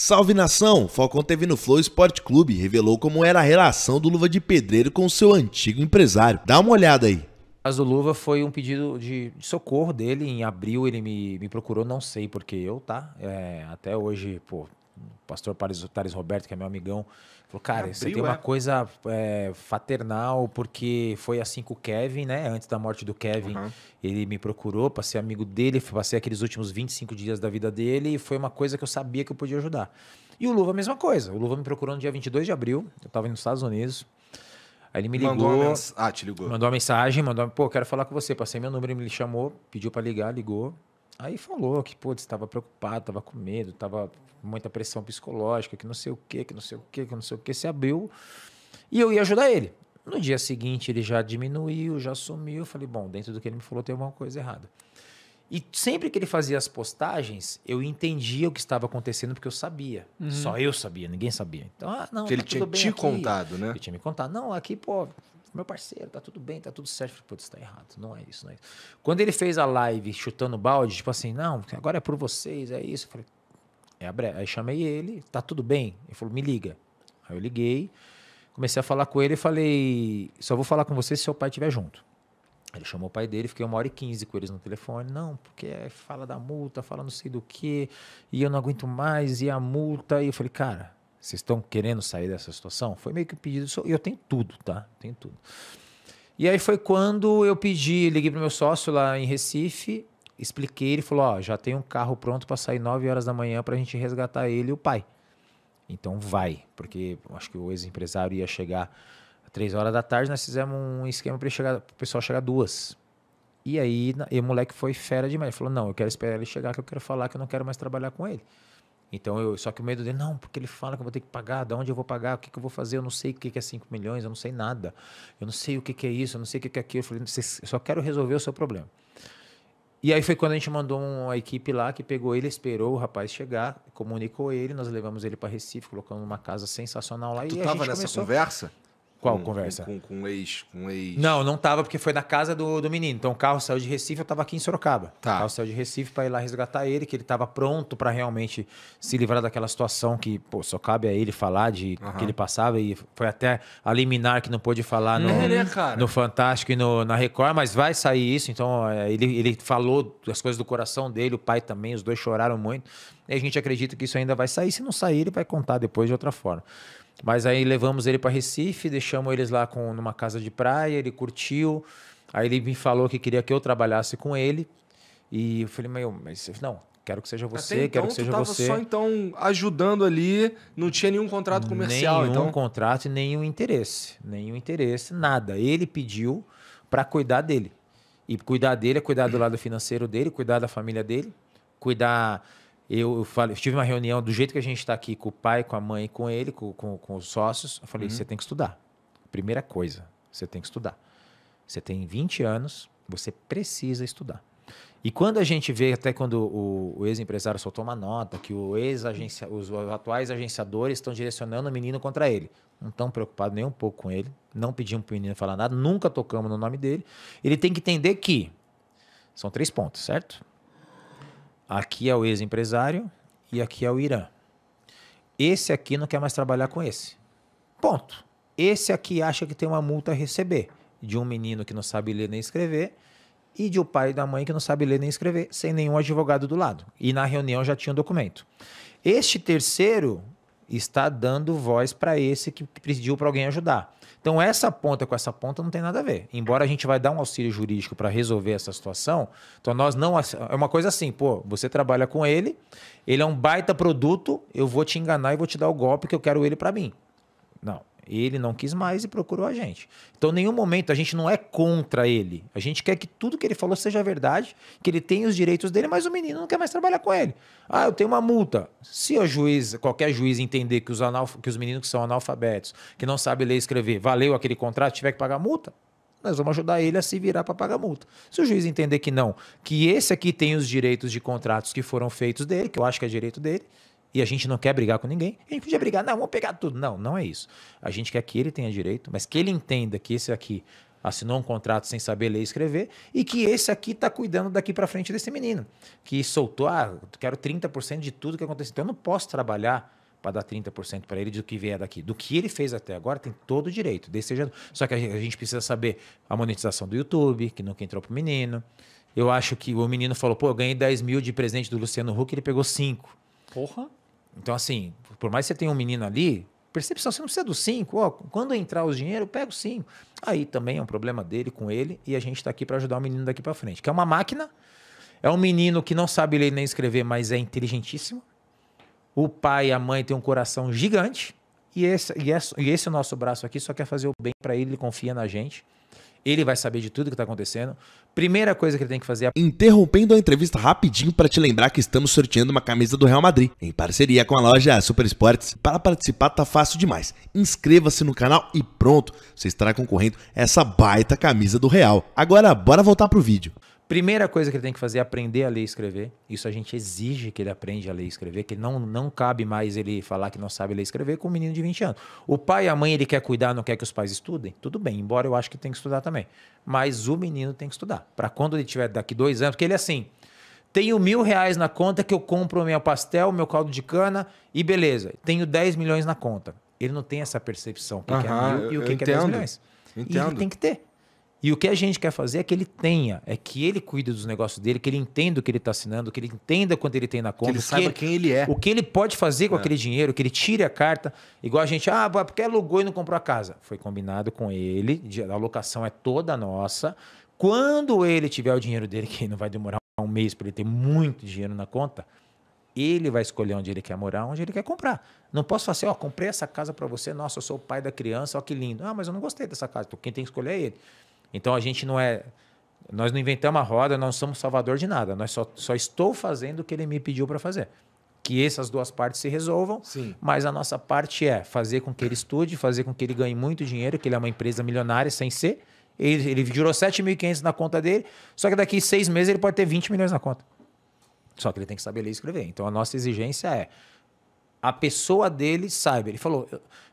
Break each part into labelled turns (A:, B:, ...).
A: Salve nação! Falcão TV no Flow Esporte Clube revelou como era a relação do Luva de Pedreiro com seu antigo empresário. Dá uma olhada aí. Mas do Luva foi um pedido de, de socorro dele. Em abril ele me, me procurou, não sei porque eu, tá? É, até hoje, pô, o pastor Paris, Tares Roberto, que é meu amigão, Falou, cara, abril, você tem uma é? coisa é, fraternal, porque foi assim com o Kevin, né? Antes da morte do Kevin, uhum. ele me procurou para ser amigo dele, passei aqueles últimos 25 dias da vida dele e foi uma coisa que eu sabia que eu podia ajudar. E o Luva, a mesma coisa. O Luva me procurou no dia 22 de abril, eu estava nos Estados Unidos. Aí ele me ligou. Mandou uma mens... Ah, te ligou. Mandou uma mensagem, mandou, pô, quero falar com você. Passei meu número, ele me chamou, pediu para ligar, ligou. Aí falou que, pô, estava preocupado, estava com medo, estava muita pressão psicológica, que não sei o quê, que não sei o quê, que não sei o quê se abriu. E eu ia ajudar ele. No dia seguinte ele já diminuiu, já sumiu. Eu falei, bom, dentro do que ele me falou tem alguma coisa errada. E sempre que ele fazia as postagens, eu entendia o que estava acontecendo porque eu sabia. Uhum. Só eu sabia, ninguém sabia. Então, ah, não, que tá ele tinha te aqui. contado, né? Ele tinha me contado. Não, aqui, pô, meu parceiro, tá tudo bem, tá tudo certo. falei, putz, tá errado. Não é isso, não é isso. Quando ele fez a live chutando balde, tipo assim, não, agora é por vocês, é isso. Eu falei, é a breve. Aí chamei ele, tá tudo bem? Ele falou, me liga. Aí eu liguei, comecei a falar com ele e falei, só vou falar com você se seu pai estiver junto. Ele chamou o pai dele, fiquei uma hora e quinze com eles no telefone. Não, porque é fala da multa, fala não sei do que, e eu não aguento mais, e a multa. E eu falei, cara, vocês estão querendo sair dessa situação? Foi meio que um pedido. E eu tenho tudo, tá? Tenho tudo. E aí foi quando eu pedi, liguei para meu sócio lá em Recife, expliquei, ele falou: "Ó, já tem um carro pronto para sair 9 horas da manhã para a gente resgatar ele e o pai. Então vai, porque acho que o ex-empresário ia chegar às 3 horas da tarde, nós fizemos um esquema para chegar, pessoal chegar duas. E aí, e o moleque foi fera demais, ele falou: "Não, eu quero esperar ele chegar que eu quero falar que eu não quero mais trabalhar com ele". Então eu, só que o medo dele, não, porque ele fala que eu vou ter que pagar, de onde eu vou pagar, o que, que eu vou fazer, eu não sei o que, que é 5 milhões, eu não sei nada, eu não sei o que, que é isso, eu não sei o que, que é aquilo. Eu falei, eu só quero resolver o seu problema. E aí foi quando a gente mandou uma equipe lá que pegou ele, esperou o rapaz chegar, comunicou ele, nós levamos ele para Recife, colocamos uma casa sensacional lá. Tu e tava nessa começou... conversa? Qual com, conversa? Com, com, com ex, com ex. Não, não tava, porque foi na casa do, do menino. Então o carro saiu de Recife, eu tava aqui em Sorocaba. Tá. O carro saiu de Recife para ir lá resgatar ele, que ele tava pronto para realmente se livrar daquela situação que, pô, só cabe a ele falar de uhum. que ele passava. E foi até a liminar que não pôde falar no, é, né, no Fantástico e no, na Record, mas vai sair isso. Então é, ele, ele falou as coisas do coração dele, o pai também, os dois choraram muito. E a gente acredita que isso ainda vai sair. Se não sair, ele vai contar depois de outra forma. Mas aí levamos ele para Recife, deixamos eles lá com, numa casa de praia, ele curtiu. Aí ele me falou que queria que eu trabalhasse com ele. E eu falei, meu, mas não, quero que seja você, então, quero que seja tava você. só então ajudando ali, não tinha nenhum contrato comercial, nenhum então. contrato e nenhum interesse, nenhum interesse, nada. Ele pediu para cuidar dele. E cuidar dele é cuidar do lado financeiro dele, cuidar da família dele, cuidar eu, eu, falei, eu tive uma reunião do jeito que a gente está aqui com o pai, com a mãe, com ele, com, com, com os sócios. Eu falei: uhum. você uhum. tem que estudar. Primeira coisa, você tem que estudar. Você tem 20 anos, você precisa estudar. E quando a gente vê, até quando o, o ex-empresário soltou uma nota, que o ex -agencia, os atuais agenciadores estão direcionando o menino contra ele. Não estão preocupados nem um pouco com ele, não pedimos para o menino falar nada, nunca tocamos no nome dele. Ele tem que entender que são três pontos, certo? Aqui é o ex-empresário e aqui é o Irã. Esse aqui não quer mais trabalhar com esse. Ponto. Esse aqui acha que tem uma multa a receber de um menino que não sabe ler nem escrever e de um pai e da mãe que não sabe ler nem escrever, sem nenhum advogado do lado. E na reunião já tinha um documento. Este terceiro está dando voz para esse que pediu para alguém ajudar. Então essa ponta com essa ponta não tem nada a ver. Embora a gente vai dar um auxílio jurídico para resolver essa situação, então nós não é uma coisa assim, pô, você trabalha com ele, ele é um baita produto, eu vou te enganar e vou te dar o golpe que eu quero ele para mim. Não, ele não quis mais e procurou a gente. Então, em nenhum momento a gente não é contra ele. A gente quer que tudo que ele falou seja verdade, que ele tenha os direitos dele, mas o menino não quer mais trabalhar com ele. Ah, eu tenho uma multa. Se o juiz, qualquer juiz entender que os, analf... que os meninos que são analfabetos, que não sabem ler e escrever, valeu aquele contrato, tiver que pagar multa, nós vamos ajudar ele a se virar para pagar multa. Se o juiz entender que não, que esse aqui tem os direitos de contratos que foram feitos dele, que eu acho que é direito dele, e a gente não quer brigar com ninguém, a gente podia brigar, não, vamos pegar tudo. Não, não é isso. A gente quer que ele tenha direito, mas que ele entenda que esse aqui assinou um contrato sem saber ler e escrever, e que esse aqui está cuidando daqui para frente desse menino, que soltou, ah, quero 30% de tudo que aconteceu. Então eu não posso trabalhar para dar 30% para ele do que vier daqui. Do que ele fez até agora, tem todo o direito, desejando. Só que a gente precisa saber a monetização do YouTube, que nunca entrou para o menino. Eu acho que o menino falou, pô, eu ganhei 10 mil de presente do Luciano Huck, ele pegou 5. Porra. Então, assim, por mais que você tenha um menino ali, percepção, você não precisa dos cinco. Ó, quando entrar os dinheiro, eu pego cinco. Aí também é um problema dele com ele e a gente está aqui para ajudar o menino daqui para frente. Que é uma máquina, é um menino que não sabe ler nem escrever, mas é inteligentíssimo. O pai e a mãe têm um coração gigante e esse, e esse, e esse é nosso braço aqui só quer fazer o bem para ele, ele confia na gente. Ele vai saber de tudo que está acontecendo. Primeira coisa que ele tem que fazer é... Interrompendo a entrevista rapidinho para te lembrar que estamos sorteando uma camisa do Real Madrid, em parceria com a loja Super Esportes. Para participar tá fácil demais. Inscreva-se no canal e pronto, você estará concorrendo a essa baita camisa do Real. Agora, bora voltar pro vídeo. Primeira coisa que ele tem que fazer é aprender a ler e escrever. Isso a gente exige que ele aprenda a ler e escrever, que não, não cabe mais ele falar que não sabe ler e escrever com um menino de 20 anos. O pai e a mãe, ele quer cuidar, não quer que os pais estudem? Tudo bem, embora eu acho que tem que estudar também. Mas o menino tem que estudar. Para quando ele tiver daqui dois anos, porque ele é assim, tenho mil reais na conta que eu compro meu pastel, meu caldo de cana e beleza. Tenho 10 milhões na conta. Ele não tem essa percepção, o que, que é mil e o que, que é 10 milhões. Entendo. E ele tem que ter. E o que a gente quer fazer é que ele tenha, é que ele cuide dos negócios dele, que ele entenda o que ele está assinando, que ele entenda quanto ele tem na conta. Que ele saiba que quem ele é. O que ele pode fazer com é. aquele dinheiro, que ele tire a carta. Igual a gente, ah, porque alugou e não comprou a casa. Foi combinado com ele, a locação é toda nossa. Quando ele tiver o dinheiro dele, que não vai demorar um mês para ele ter muito dinheiro na conta, ele vai escolher onde ele quer morar, onde ele quer comprar. Não posso fazer assim, ó, oh, comprei essa casa para você, nossa, eu sou o pai da criança, ó que lindo. Ah, mas eu não gostei dessa casa, então quem tem que escolher é ele. Então a gente não é. Nós não inventamos a roda, não somos salvador de nada. Nós só, só estou fazendo o que ele me pediu para fazer. Que essas duas partes se resolvam, Sim. mas a nossa parte é fazer com que ele estude, fazer com que ele ganhe muito dinheiro, que ele é uma empresa milionária sem ser. Ele, ele girou 7.500 na conta dele, só que daqui seis meses ele pode ter 20 milhões na conta. Só que ele tem que saber ler e escrever. Então a nossa exigência é a pessoa dele saiba. Ele falou: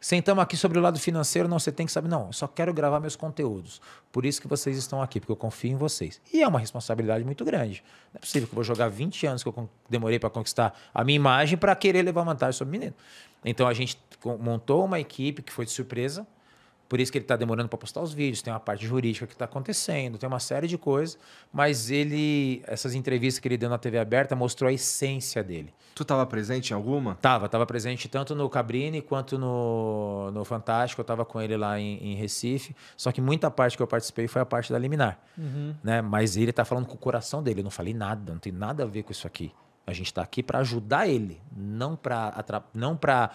A: sentamos aqui sobre o lado financeiro, não, você tem que saber. Não, eu só quero gravar meus conteúdos. Por isso que vocês estão aqui, porque eu confio em vocês. E é uma responsabilidade muito grande. Não é possível que eu vou jogar 20 anos que eu demorei para conquistar a minha imagem para querer levar vantagem sobre o menino. Então a gente montou uma equipe que foi de surpresa por isso que ele está demorando para postar os vídeos, tem uma parte jurídica que está acontecendo, tem uma série de coisas, mas ele, essas entrevistas que ele deu na TV aberta mostrou a essência dele. Tu estava presente em alguma? Tava, estava presente tanto no Cabrini quanto no, no Fantástico, eu estava com ele lá em, em, Recife, só que muita parte que eu participei foi a parte da liminar, uhum. né? Mas ele está falando com o coração dele, eu não falei nada, não tem nada a ver com isso aqui. A gente está aqui para ajudar ele, não para não para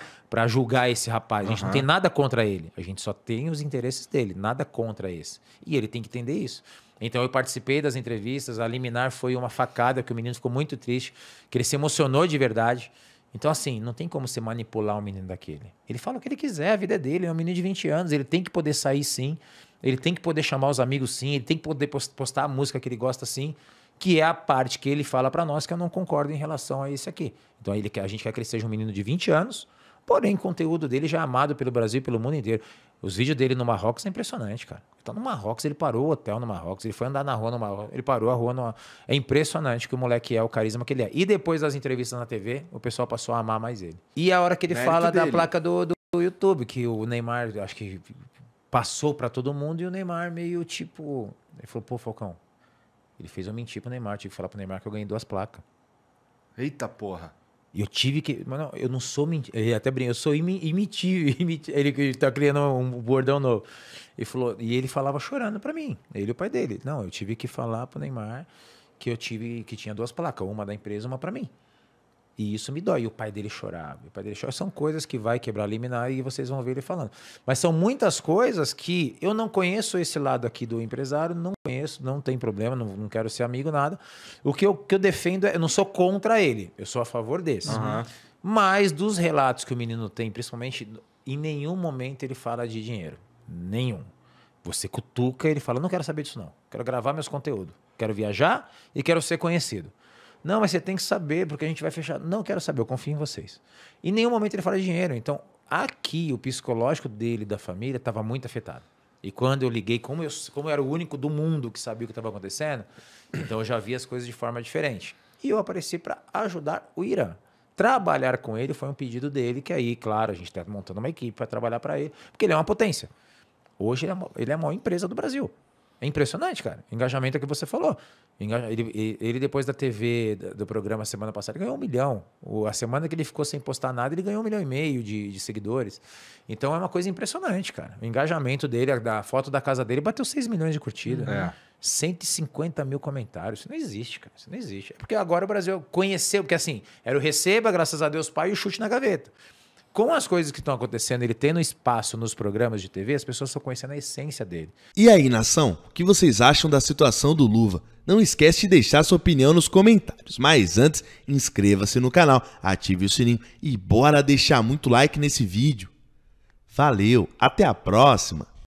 A: julgar esse rapaz. A gente uhum. não tem nada contra ele. A gente só tem os interesses dele, nada contra esse. E ele tem que entender isso. Então eu participei das entrevistas, a liminar foi uma facada que o menino ficou muito triste, que ele se emocionou de verdade. Então, assim, não tem como você manipular um menino daquele. Ele fala o que ele quiser, a vida é dele, é um menino de 20 anos, ele tem que poder sair sim, ele tem que poder chamar os amigos sim, ele tem que poder postar a música que ele gosta sim que é a parte que ele fala para nós que eu não concordo em relação a esse aqui. Então ele quer, a gente quer que ele seja um menino de 20 anos, porém o conteúdo dele já é amado pelo Brasil e pelo mundo inteiro. Os vídeos dele no Marrocos é impressionante, cara. Ele tá no Marrocos, ele parou o hotel no Marrocos, ele foi andar na rua no Marrocos, ele parou a rua no É impressionante que o moleque é, o carisma que ele é. E depois das entrevistas na TV, o pessoal passou a amar mais ele. E a hora que ele Mérito fala dele. da placa do, do YouTube, que o Neymar, acho que passou para todo mundo e o Neymar meio tipo, ele falou, pô, Falcão, ele fez eu mentir pro Neymar. Eu tive que falar pro Neymar que eu ganhei duas placas. Eita porra. E eu tive que. Mano, eu não sou mentir. Ele até brinca, eu sou imitivo. ele tá criando um bordão novo. E falou, e ele falava chorando para mim. Ele e o pai dele. Não, eu tive que falar pro Neymar que eu tive que tinha duas placas, uma da empresa, uma para mim. E isso me dói. E o pai dele chorava. O pai dele chorava. São coisas que vai quebrar liminar e vocês vão ver ele falando. Mas são muitas coisas que eu não conheço esse lado aqui do empresário, não conheço, não tem problema, não, não quero ser amigo, nada. O que eu, que eu defendo é, eu não sou contra ele, eu sou a favor desse. Uhum. Mas dos relatos que o menino tem, principalmente, em nenhum momento ele fala de dinheiro. Nenhum. Você cutuca, ele fala: não quero saber disso, não. Quero gravar meus conteúdos. Quero viajar e quero ser conhecido. Não, mas você tem que saber, porque a gente vai fechar. Não quero saber, eu confio em vocês. Em nenhum momento ele fala de dinheiro. Então, aqui, o psicológico dele, da família, estava muito afetado. E quando eu liguei, como eu, como eu era o único do mundo que sabia o que estava acontecendo, então eu já via as coisas de forma diferente. E eu apareci para ajudar o Irã. Trabalhar com ele foi um pedido dele, que aí, claro, a gente está montando uma equipe para trabalhar para ele, porque ele é uma potência. Hoje ele é, uma, ele é a maior empresa do Brasil. É impressionante, cara. Engajamento é que você falou. Ele, ele, depois da TV, do programa semana passada, ganhou um milhão. a semana que ele ficou sem postar nada, ele ganhou um milhão e meio de, de seguidores. Então é uma coisa impressionante, cara. O engajamento dele, a, foto da casa dele, bateu 6 milhões de curtidas. É. 150 mil comentários. Isso não existe, cara. Isso não existe. É porque agora o Brasil conheceu, porque assim, era o receba, graças a Deus, pai, e o chute na gaveta com as coisas que estão acontecendo, ele tendo espaço nos programas de TV, as pessoas estão conhecendo a essência dele. E aí, nação, o que vocês acham da situação do Luva? Não esquece de deixar sua opinião nos comentários. Mas antes, inscreva-se no canal, ative o sininho e bora deixar muito like nesse vídeo. Valeu, até a próxima!